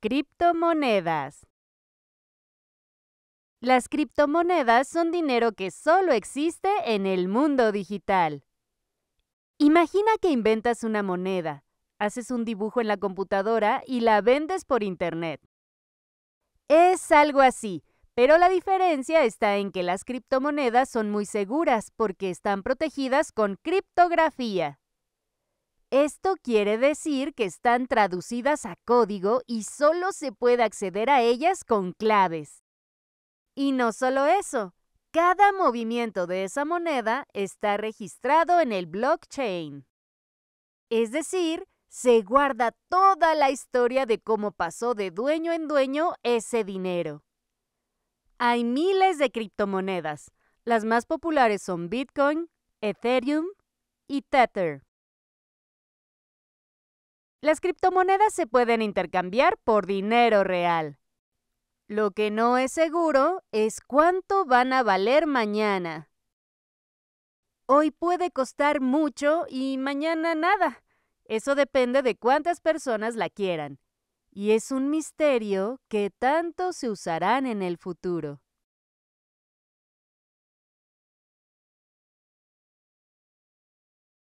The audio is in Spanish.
Criptomonedas. Las criptomonedas son dinero que solo existe en el mundo digital. Imagina que inventas una moneda, haces un dibujo en la computadora y la vendes por Internet. Es algo así, pero la diferencia está en que las criptomonedas son muy seguras porque están protegidas con criptografía. Esto quiere decir que están traducidas a código y solo se puede acceder a ellas con claves. Y no solo eso, cada movimiento de esa moneda está registrado en el blockchain. Es decir, se guarda toda la historia de cómo pasó de dueño en dueño ese dinero. Hay miles de criptomonedas. Las más populares son Bitcoin, Ethereum y Tether. Las criptomonedas se pueden intercambiar por dinero real. Lo que no es seguro es cuánto van a valer mañana. Hoy puede costar mucho y mañana nada. Eso depende de cuántas personas la quieran. Y es un misterio que tanto se usarán en el futuro.